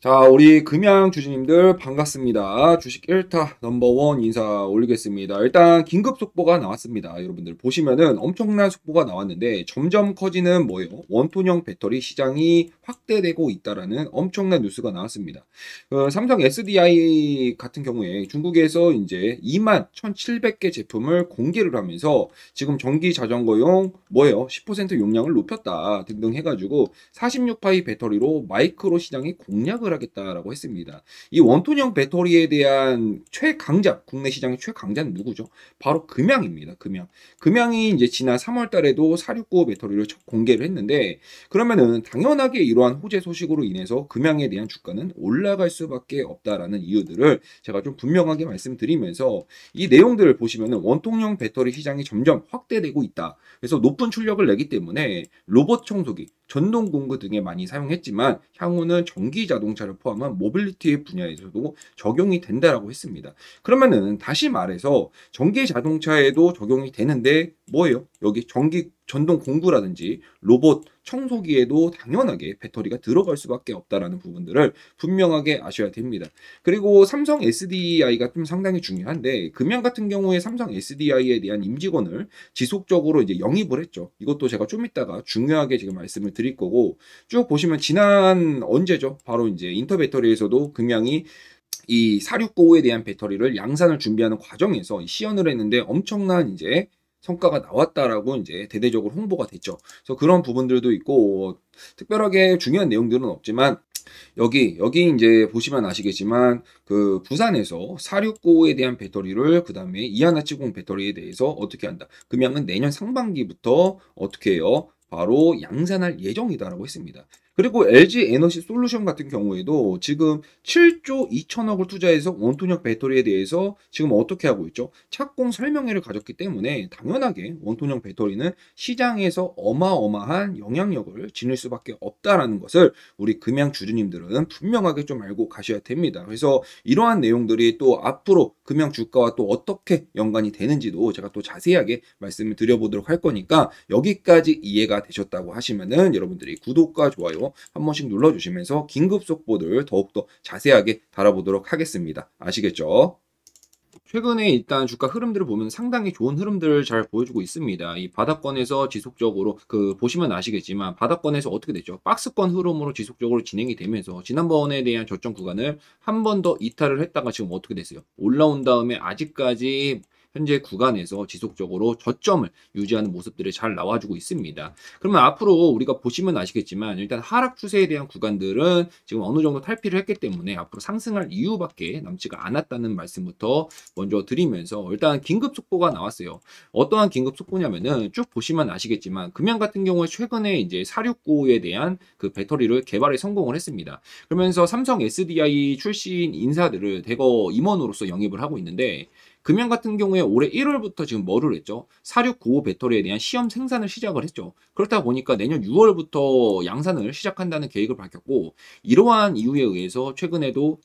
자, 우리 금양 주주님들 반갑습니다. 주식 1타 넘버원 인사 올리겠습니다. 일단 긴급 속보가 나왔습니다. 여러분들 보시면은 엄청난 속보가 나왔는데 점점 커지는 뭐예요? 원톤형 배터리 시장이 확대되고 있다라는 엄청난 뉴스가 나왔습니다. 어, 삼성 SDI 같은 경우에 중국에서 이제 2만 1,700개 제품을 공개를 하면서 지금 전기 자전거용 뭐예요? 10% 용량을 높였다 등등 해가지고 46파이 배터리로 마이크로 시장이 공략을 투입을 하겠다라고 했습니다. 이 원톤형 배터리에 대한 최강자, 국내 시장의 최강자는 누구죠? 바로 금양입니다. 금양. 금양이 이제 지난 3월 달에도 469 배터리를 공개를 했는데 그러면은 당연하게 이러한 호재 소식으로 인해서 금양에 대한 주가는 올라갈 수밖에 없다라는 이유들을 제가 좀 분명하게 말씀드리면서 이 내용들을 보시면은 원통형 배터리 시장이 점점 확대되고 있다. 그래서 높은 출력을 내기 때문에 로봇 청소기, 전동 공구 등에 많이 사용했지만 향후는 전기 자동차를 포함한 모빌리티 의 분야에서도 적용이 된다라고 했습니다. 그러면은 다시 말해서 전기 자동차에도 적용이 되는데 뭐예요? 여기 전기 전동 공구라든지 로봇 청소기에도 당연하게 배터리가 들어갈 수밖에 없다라는 부분들을 분명하게 아셔야 됩니다. 그리고 삼성 SDI가 좀 상당히 중요한데 금양 같은 경우에 삼성 SDI에 대한 임직원을 지속적으로 이제 영입을 했죠. 이것도 제가 좀 이따가 중요하게 지금 말씀을 드릴 거고 쭉 보시면 지난 언제죠? 바로 이제 인터배터리에서도 금양이 이4 6 9 5에 대한 배터리를 양산을 준비하는 과정에서 시연을 했는데 엄청난 이제 성과가 나왔다라고 이제 대대적으로 홍보가 됐죠. 그래서 그런 부분들도 있고 어, 특별하게 중요한 내용들은 없지만 여기 여기 이제 보시면 아시겠지만 그 부산에서 469에 대한 배터리를 그 다음에 이하나 70 배터리에 대해서 어떻게 한다. 금양은 내년 상반기부터 어떻게 해요? 바로 양산할 예정이다라고 했습니다. 그리고 LG 에너지 솔루션 같은 경우에도 지금 7조 2천억을 투자해서 원통형 배터리에 대해서 지금 어떻게 하고 있죠? 착공 설명회를 가졌기 때문에 당연하게 원통형 배터리는 시장에서 어마어마한 영향력을 지닐 수밖에 없다라는 것을 우리 금양 주주님들은 분명하게 좀 알고 가셔야 됩니다. 그래서 이러한 내용들이 또 앞으로 금형 주가와 또 어떻게 연관이 되는지도 제가 또 자세하게 말씀을 드려보도록 할 거니까 여기까지 이해가 되셨다고 하시면은 여러분들이 구독과 좋아요 한 번씩 눌러주시면서 긴급 속보들 더욱더 자세하게 달아보도록 하겠습니다. 아시겠죠? 최근에 일단 주가 흐름들을 보면 상당히 좋은 흐름들을 잘 보여주고 있습니다. 이 바닥권에서 지속적으로 그 보시면 아시겠지만 바닥권에서 어떻게 됐죠? 박스권 흐름으로 지속적으로 진행이 되면서 지난번에 대한 저점 구간을 한 번 더 이탈을 했다가 지금 어떻게 됐어요? 올라온 다음에 아직까지 현재 구간에서 지속적으로 저점을 유지하는 모습들이 잘 나와주고 있습니다. 그러면 앞으로 우리가 보시면 아시겠지만 일단 하락 추세에 대한 구간들은 지금 어느 정도 탈피를 했기 때문에 앞으로 상승할 이유밖에 남지가 않았다는 말씀부터 먼저 드리면서 일단 긴급 속보가 나왔어요. 어떠한 긴급 속보냐면은 쭉 보시면 아시겠지만 금연 같은 경우에 최근에 이제 469에 대한 그 배터리를 개발에 성공을 했습니다. 그러면서 삼성 SDI 출신 인사들을 대거 임원으로서 영입을 하고 있는데 금연 같은 경우에 올해 1월부터 지금 뭐를 했죠? 4695 배터리에 대한 시험 생산을 시작을 했죠. 그렇다 보니까 내년 6월부터 양산을 시작한다는 계획을 밝혔고 이러한 이유에 의해서 최근에도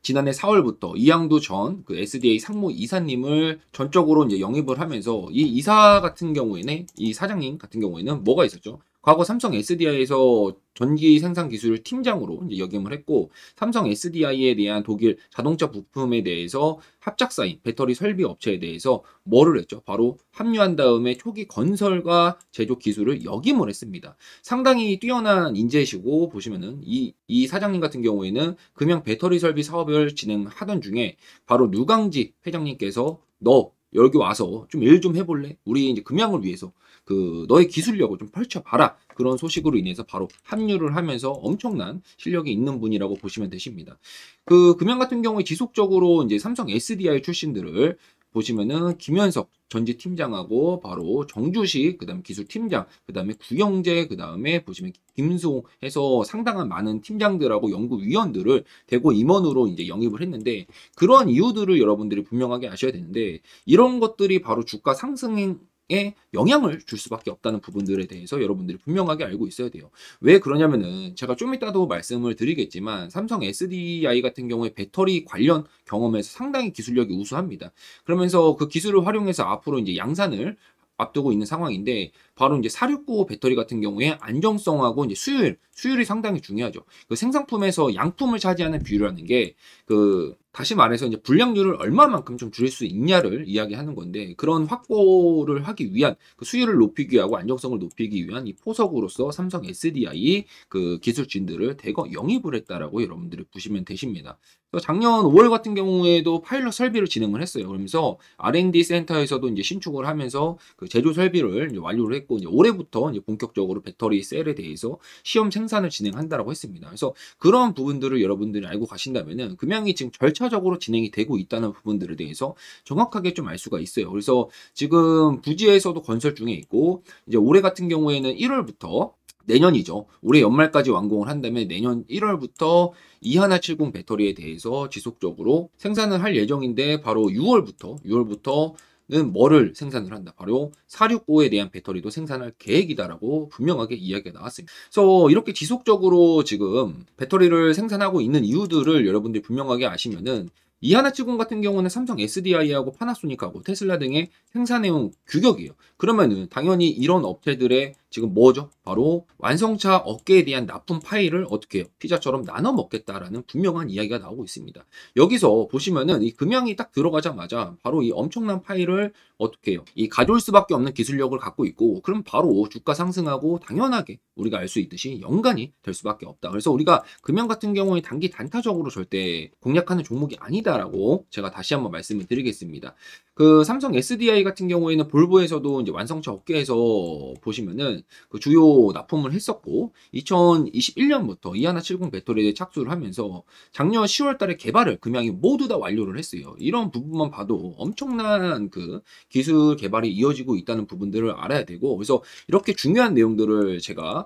지난해 4월부터 이양도 전그 SDA 상무 이사님을 전적으로 이제 영입을 하면서 이 이사 같은 경우에는 이 사장님 같은 경우에는 뭐가 있었죠? 과거 삼성 SDI에서 전기 생산 기술 팀장으로 이제 역임을 했고 삼성 SDI에 대한 독일 자동차 부품에 대해서 합작사인 배터리 설비 업체에 대해서 뭐를 했죠? 바로 합류한 다음에 초기 건설과 제조 기술을 역임을 했습니다. 상당히 뛰어난 인재시고 보시면은 이, 이 사장님 같은 경우에는 금양 배터리 설비 사업을 진행하던 중에 바로 누강지 회장님께서 너 여기 와서 좀 일좀 좀 해볼래? 우리 이제 금양을 위해서 그 너의 기술력을 좀 펼쳐봐라 그런 소식으로 인해서 바로 합류를 하면서 엄청난 실력이 있는 분이라고 보시면 되십니다. 그금연 같은 경우에 지속적으로 이제 삼성 SDI 출신들을 보시면은 김현석 전지 팀장하고 바로 정주식 그다음 기술 팀장 그다음에 구영재 그다음에 보시면 김송 해서 상당한 많은 팀장들하고 연구위원들을 대고 임원으로 이제 영입을 했는데 그러한 이유들을 여러분들이 분명하게 아셔야 되는데 이런 것들이 바로 주가 상승 인에 영향을 줄 수밖에 없다는 부분들에 대해서 여러분들이 분명하게 알고 있어야 돼요. 왜 그러냐면은 제가 좀 이따도 말씀을 드리겠지만 삼성 SDI 같은 경우에 배터리 관련 경험에서 상당히 기술력이 우수합니다. 그러면서 그 기술을 활용해서 앞으로 이제 양산을 앞두고 있는 상황인데 바로 이제 469 배터리 같은 경우에 안정성하고 이제 수율, 수율이 상당히 중요하죠. 그 생산품에서 양품을 차지하는 비율이라는 게그 다시 말해서 이제 불량률을 얼마만큼 좀 줄일 수 있냐를 이야기하는 건데 그런 확보를 하기 위한 그 수율을 높이기 하고 안정성을 높이기 위한 이 포석으로서 삼성 SDI 그 기술진들을 대거 영입을 했다라고 여러분들이 보시면 되십니다. 작년 5월 같은 경우에도 파일럿 설비를 진행을 했어요. 그러면서 R&D 센터에서도 이제 신축을 하면서 그 제조 설비를 완료를 했고 이제 올해부터 이제 본격적으로 배터리 셀에 대해서 시험 생산을 진행한다라고 했습니다. 그래서 그런 부분들을 여러분들이 알고 가신다면은 금양이 지금 절차 순차적으로 진행이 되고 있다는 부분들에 대해서 정확하게 좀 알 수가 있어요. 그래서 지금 부지에서도 건설 중에 있고 이제 올해 같은 경우에는 1월부터 내년이죠. 올해 연말까지 완공을 한다음에 내년 1월부터 2170 배터리에 대해서 지속적으로 생산을 할 예정인데 바로 6월부터 6월부터 뭐를 생산을 한다. 바로 465에 대한 배터리도 생산할 계획이다라고 분명하게 이야기가 나왔습니다. 그래서 이렇게 지속적으로 지금 배터리를 생산하고 있는 이유들을 여러분들이 분명하게 아시면은 이하나치곤 같은 경우는 삼성 SDI하고 파나소닉하고 테슬라 등의 생산해온 규격이에요. 그러면은 당연히 이런 업체들의 지금 뭐죠? 바로 완성차 업계에 대한 납품 파일을 어떻게 해요? 피자처럼 나눠 먹겠다라는 분명한 이야기가 나오고 있습니다. 여기서 보시면은 이 금양이 딱 들어가자마자 바로 이 엄청난 파일을 어떻게 해요? 이 가져올 수밖에 없는 기술력을 갖고 있고 그럼 바로 주가 상승하고 당연하게 우리가 알 수 있듯이 연관이 될 수밖에 없다. 그래서 우리가 금연 같은 경우에 단기 단타적으로 절대 공략하는 종목이 아니다라고 제가 다시 한번 말씀을 드리겠습니다. 그 삼성 SDI 같은 경우에는 볼보에서도 이제 완성차 업계에서 보시면은 그 주요 납품을 했었고 2021년부터 이하나 70 배터리에 착수를 하면서 작년 10월 달에 개발을 금양이 모두 다 완료를 했어요. 이런 부분만 봐도 엄청난 그 기술 개발이 이어지고 있다는 부분들을 알아야 되고 그래서 이렇게 중요한 내용들을 제가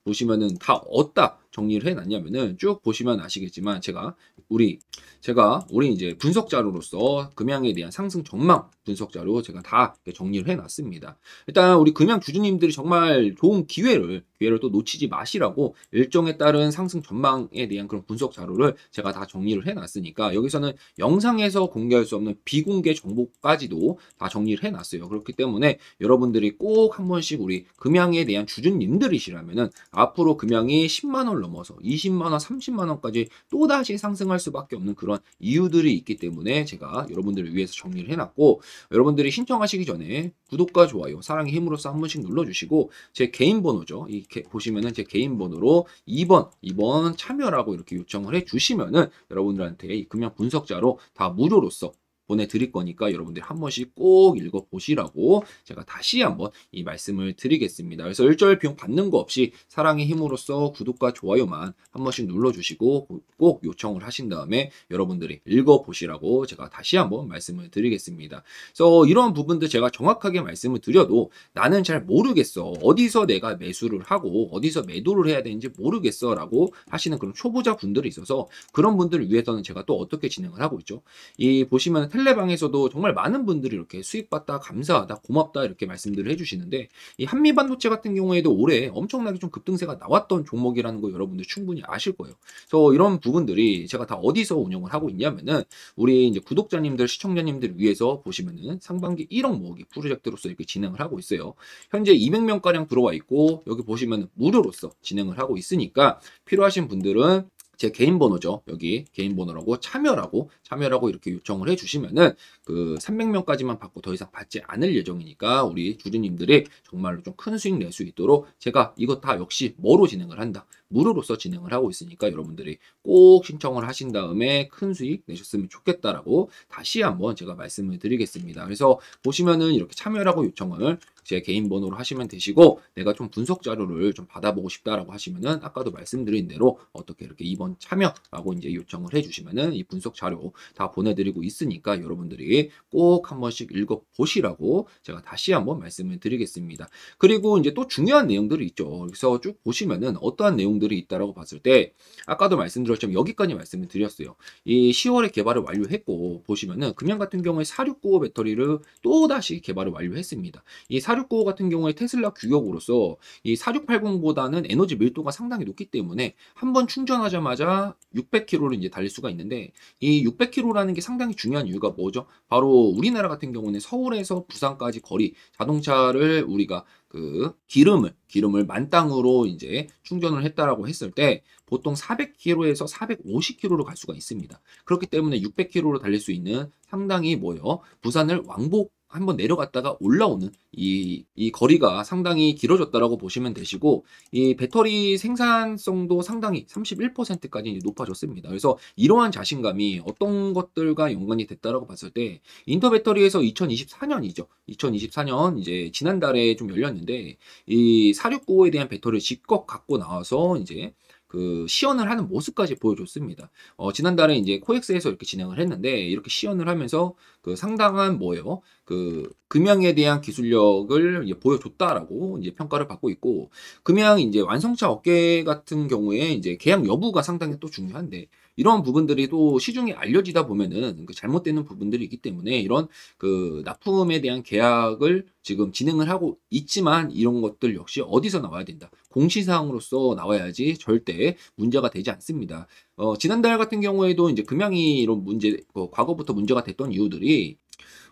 보시면은 다 어디다 정리를 해놨냐면은 쭉 보시면 아시겠지만 제가 우리 제가 우리 이제 분석 자료로서 금양에 대한 상승 전망 분석 자료 제가 다 정리를 해놨습니다. 일단 우리 금양 주주님들이 정말 좋은 기회를 기회를 또 놓치지 마시라고 일정에 따른 상승 전망에 대한 그런 분석 자료를 제가 다 정리를 해놨으니까 여기서는 영상에서 공개할 수 없는 비공개 정보까지도 다 정리를 해놨어요. 그렇기 때문에 여러분들이 꼭 한 번씩 우리 금양에 대한 주주님들이시라면은 앞으로 금형이 10만 원 넘어서 20만 원, 30만 원까지 또다시 상승할 수밖에 없는 그런 이유들이 있기 때문에 제가 여러분들을 위해서 정리를 해놨고 여러분들이 신청하시기 전에 구독과 좋아요, 사랑의 힘으로써 한 번씩 눌러주시고 제 개인 번호죠. 이 개, 보시면은 제 개인 번호로 2번, 2번 참여라고 이렇게 요청을 해주시면은 여러분들한테 금형 분석자로 다 무료로서 보내드릴 거니까 여러분들한 번씩 꼭 읽어보시라고 제가 다시 한번 이 말씀을 드리겠습니다. 그래서 일절 비용 받는 거 없이 사랑의 힘으로써 구독과 좋아요만 한 번씩 눌러주시고 꼭 요청을 하신 다음에 여러분들이 읽어보시라고 제가 다시 한번 말씀을 드리겠습니다. 그래서 이런 부분들 제가 정확하게 말씀을 드려도 나는 잘 모르겠어. 어디서 내가 매수를 하고 어디서 매도를 해야 되는지 모르겠어 라고 하시는 그런 초보자 분들이 있어서 그런 분들을 위해서는 제가 또 어떻게 진행을 하고 있죠. 이 보시면 텔 텔레방에서도 정말 많은 분들이 이렇게 수익받다 감사하다 고맙다 이렇게 말씀들을 해주시는데 이 한미 반도체 같은 경우에도 올해 엄청나게 좀 급등세가 나왔던 종목이라는 거 여러분들 충분히 아실 거예요. 그래서 이런 부분들이 제가 다 어디서 운영을 하고 있냐면은 우리 이제 구독자님들 시청자님들 위해서 보시면은 상반기 1억 모으기 프로젝트로서 이렇게 진행을 하고 있어요. 현재 200명 가량 들어와 있고 여기 보시면 무료로서 진행을 하고 있으니까 필요하신 분들은 제 개인 번호죠. 여기 개인 번호라고 참여라고 참여라고 이렇게 요청을 해 주시면은 그 300명까지만 받고 더 이상 받지 않을 예정이니까 우리 주주님들이 정말로 좀 큰 수익 낼 수 있도록 제가 이거 다 역시 뭐로 진행을 한다. 무료로서 진행을 하고 있으니까 여러분들이 꼭 신청을 하신 다음에 큰 수익 내셨으면 좋겠다라고 다시 한번 제가 말씀을 드리겠습니다. 그래서 보시면은 이렇게 참여라고 요청을 제 개인 번호로 하시면 되시고 내가 좀 분석 자료를 좀 받아보고 싶다라고 하시면은 아까도 말씀드린 대로 어떻게 이렇게 이번 참여라고 이제 요청을 해주시면은 이 분석 자료 다 보내드리고 있으니까 여러분들이 꼭 한 번씩 읽어보시라고 제가 다시 한번 말씀을 드리겠습니다. 그리고 이제 또 중요한 내용들이 있죠. 그래서 쭉 보시면은 어떠한 내용 부분들이 있다라고 봤을 때 아까도 말씀드렸지만 여기까지 말씀을 드렸어요. 이 10월에 개발을 완료했고 보시면은 금년 같은 경우에 4 6 9 5 배터리를 또다시 개발을 완료했습니다. 이 4 6 9 5 같은 경우에 테슬라 규격으로서 이 4680보다는 에너지 밀도가 상당히 높기 때문에 한번 충전하자마자 600km를 이제 달릴 수가 있는데 이 600km라는 게 상당히 중요한 이유가 뭐죠? 바로 우리나라 같은 경우는 서울에서 부산까지 거리 자동차를 우리가 그 기름을 기름을 만땅으로 이제 충전을 했다라고 했을 때 보통 400km에서 450km로 갈 수가 있습니다. 그렇기 때문에 600km로 달릴 수 있는 상당히 뭐요 부산을 왕복 한번 내려갔다가 올라오는 이, 이 거리가 상당히 길어졌다라고 보시면 되시고 이 배터리 생산성도 상당히 31%까지 높아졌습니다. 그래서 이러한 자신감이 어떤 것들과 연관이 됐다라고 봤을 때 인터 배터리에서 2024년이죠. 2024년 이제 지난달에 좀 열렸는데 이4 6 9에 대한 배터리를 직접 갖고 나와서 이제 그 시연을 하는 모습까지 보여줬습니다. 어, 지난달에 이제 코엑스에서 이렇게 진행을 했는데 이렇게 시연을 하면서 그 상당한 뭐예요? 그 금양에 대한 기술력을 이제 보여줬다라고 이제 평가를 받고 있고 금양 이제 완성차 업계 같은 경우에 이제 계약 여부가 상당히 또 중요한데 이런 부분들이 또 시중에 알려지다 보면은 그 잘못되는 부분들이 있기 때문에 이런 그 납품에 대한 계약을 지금 진행을 하고 있지만 이런 것들 역시 어디서 나와야 된다. 공시사항으로서 나와야지 절대 문제가 되지 않습니다. 어, 지난달 같은 경우에도 이제 금양이 이런 문제, 어, 과거부터 문제가 됐던 이유들이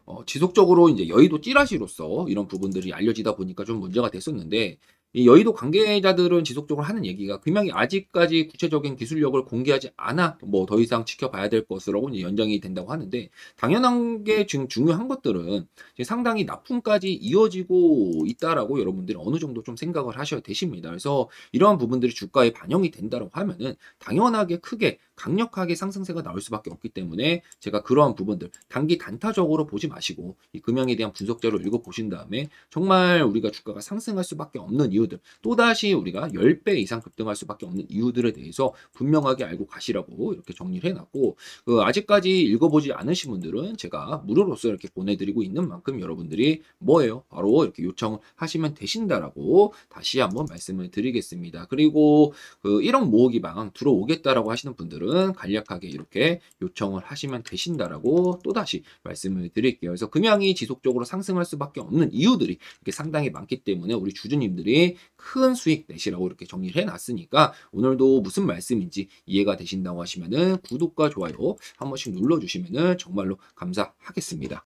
어, 지속적으로 이제 여의도 찌라시로서 이런 부분들이 알려지다 보니까 좀 문제가 됐었는데 이 여의도 관계자들은 지속적으로 하는 얘기가 금양이 아직까지 구체적인 기술력을 공개하지 않아 뭐 더 이상 지켜봐야 될 것으로 연장이 된다고 하는데 당연한 게 지금 중요한 것들은 상당히 납품까지 이어지고 있다라고 여러분들이 어느 정도 좀 생각을 하셔야 되십니다. 그래서 이러한 부분들이 주가에 반영이 된다고 하면은 당연하게 크게 강력하게 상승세가 나올 수밖에 없기 때문에 제가 그러한 부분들 단기 단타적으로 보지 마시고 이금형에 대한 분석자료 읽어보신 다음에 정말 우리가 주가가 상승할 수밖에 없는 이유들 또다시 우리가 10배 이상 급등할 수밖에 없는 이유들에 대해서 분명하게 알고 가시라고 이렇게 정리를 해놨고 그 아직까지 읽어보지 않으신 분들은 제가 무료로서 이렇게 보내드리고 있는 만큼 여러분들이 뭐예요? 바로 이렇게 요청하시면 되신다라고 다시 한번 말씀을 드리겠습니다. 그리고 그 1억 모으기 방 들어오겠다라고 하시는 분들은 분들은 간략하게 이렇게 요청을 하시면 되신다라고 또다시 말씀을 드릴게요. 그래서 금양이 지속적으로 상승할 수밖에 없는 이유들이 이렇게 상당히 많기 때문에 우리 주주님들이 큰 수익 내시라고 이렇게 정리를 해놨으니까 오늘도 무슨 말씀인지 이해가 되신다고 하시면은 구독과 좋아요 한 번씩 눌러주시면은 정말로 감사하겠습니다.